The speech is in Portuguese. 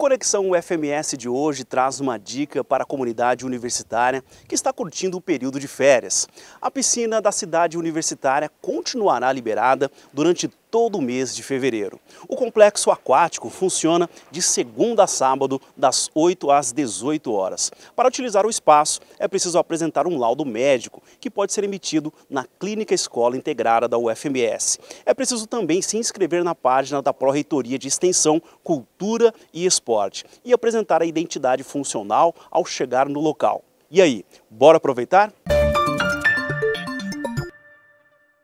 Conexão UFMS de hoje traz uma dica para a comunidade universitária que está curtindo o período de férias. A piscina da cidade universitária continuará liberada durante todo o mês de fevereiro. O complexo aquático funciona de segunda a sábado, das 8 às 18 horas. Para utilizar o espaço, é preciso apresentar um laudo médico, que pode ser emitido na Clínica Escola Integrada da UFMS. É preciso também se inscrever na página da Pró-Reitoria de Extensão, Cultura e Esporte e apresentar a identidade funcional ao chegar no local. E aí, bora aproveitar?